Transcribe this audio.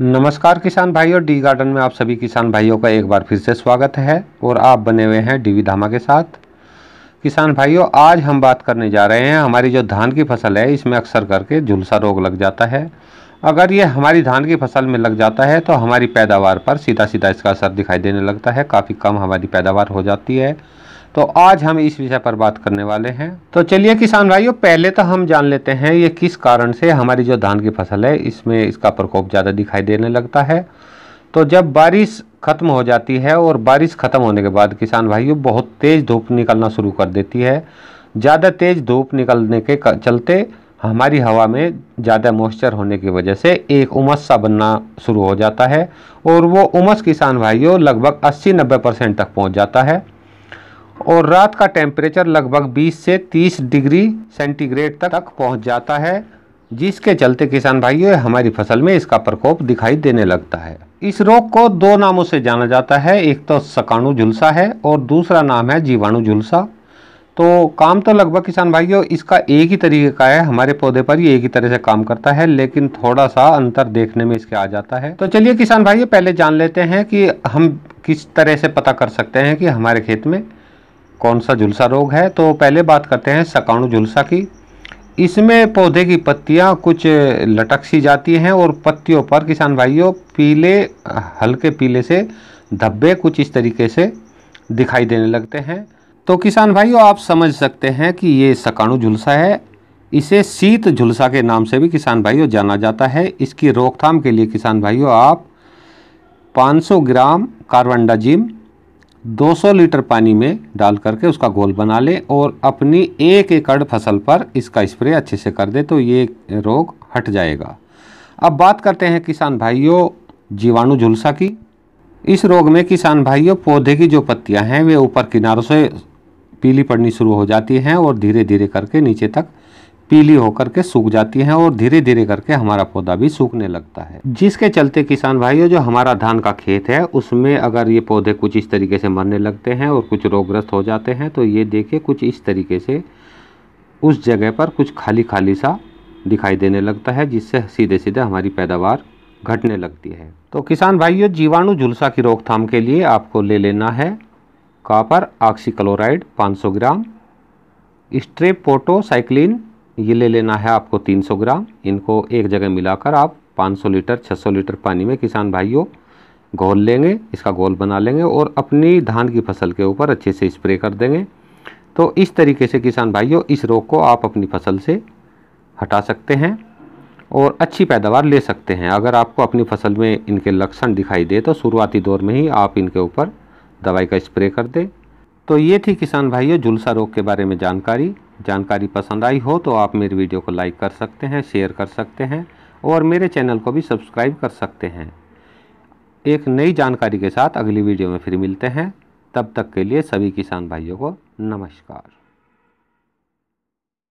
नमस्कार किसान भाइयों डी गार्डन में आप सभी किसान भाइयों का एक बार फिर से स्वागत है और आप बने हुए हैं डीवी धामा के साथ किसान भाइयों आज हम बात करने जा रहे हैं हमारी जो धान की फसल है इसमें अक्सर करके झुलसा रोग लग जाता है अगर ये हमारी धान की फसल में लग जाता है तो हमारी पैदावार पर सीधा सीधा इसका असर दिखाई देने लगता है काफ़ी कम हमारी पैदावार हो जाती है तो आज हम इस विषय पर बात करने वाले हैं तो चलिए किसान भाइयों पहले तो हम जान लेते हैं ये किस कारण से हमारी जो धान की फसल है इसमें इसका प्रकोप ज़्यादा दिखाई देने लगता है तो जब बारिश ख़त्म हो जाती है और बारिश ख़त्म होने के बाद किसान भाइयों बहुत तेज़ धूप निकलना शुरू कर देती है ज़्यादा तेज़ धूप निकलने के चलते हमारी हवा में ज़्यादा मॉइस्चर होने की वजह से एक उमस सा बनना शुरू हो जाता है और वो उमस किसान भाइयों लगभग 80-90 परसेंट तक पहुंच जाता है और रात का टेम्परेचर लगभग 20 से 30 डिग्री सेंटीग्रेड तक, तक पहुंच जाता है जिसके चलते किसान भाइयों हमारी फसल में इसका प्रकोप दिखाई देने लगता है इस रोग को दो नामों से जाना जाता है एक तो सकाणु झुलसा है और दूसरा नाम है जीवाणु झुलसा तो काम तो लगभग किसान भाइयों इसका एक ही तरीके का है हमारे पौधे पर ये एक ही तरह से काम करता है लेकिन थोड़ा सा अंतर देखने में इसके आ जाता है तो चलिए किसान भाइयों पहले जान लेते हैं कि हम किस तरह से पता कर सकते हैं कि हमारे खेत में कौन सा झुलसा रोग है तो पहले बात करते हैं सकाणु झुलसा की इसमें पौधे की पत्तियां कुछ लटक सी जाती हैं और पत्तियों पर किसान भाइयों पीले हल्के पीले से धब्बे कुछ इस तरीके से दिखाई देने लगते हैं तो किसान भाइयों आप समझ सकते हैं कि ये सकाणु झुलसा है इसे शीत झुलसा के नाम से भी किसान भाइयों जाना जाता है इसकी रोकथाम के लिए किसान भाइयों आप 500 ग्राम कार्बनडाजिम 200 लीटर पानी में डाल करके उसका घोल बना लें और अपनी एक एकड़ फसल पर इसका स्प्रे अच्छे से कर दे तो ये रोग हट जाएगा अब बात करते हैं किसान भाइयों जीवाणु झुलसा की इस रोग में किसान भाइयों पौधे की जो पत्तियां हैं वे ऊपर किनारों से पीली पड़नी शुरू हो जाती हैं और धीरे धीरे करके नीचे तक पीली होकर के सूख जाती हैं और धीरे धीरे करके हमारा पौधा भी सूखने लगता है जिसके चलते किसान भाइयों जो हमारा धान का खेत है उसमें अगर ये पौधे कुछ इस तरीके से मरने लगते हैं और कुछ रोगग्रस्त हो जाते हैं तो ये देखिए कुछ इस तरीके से उस जगह पर कुछ खाली खाली सा दिखाई देने लगता है जिससे सीधे सीधे हमारी पैदावार घटने लगती है तो किसान भाइयों जीवाणु झुलसा की रोकथाम के लिए आपको ले लेना है कापर ऑक्सीक्लोराइड पाँच ग्राम स्ट्रेपोटोसाइक्लिन ये ले लेना है आपको 300 ग्राम इनको एक जगह मिलाकर आप 500 लीटर 600 लीटर पानी में किसान भाइयों घोल लेंगे इसका घोल बना लेंगे और अपनी धान की फसल के ऊपर अच्छे से स्प्रे कर देंगे तो इस तरीके से किसान भाइयों इस रोग को आप अपनी फसल से हटा सकते हैं और अच्छी पैदावार ले सकते हैं अगर आपको अपनी फसल में इनके लक्षण दिखाई दे तो शुरुआती दौर में ही आप इनके ऊपर दवाई का स्प्रे कर दें तो ये थी किसान भाइयों झुलसा रोग के बारे में जानकारी जानकारी पसंद आई हो तो आप मेरी वीडियो को लाइक कर सकते हैं शेयर कर सकते हैं और मेरे चैनल को भी सब्सक्राइब कर सकते हैं एक नई जानकारी के साथ अगली वीडियो में फिर मिलते हैं तब तक के लिए सभी किसान भाइयों को नमस्कार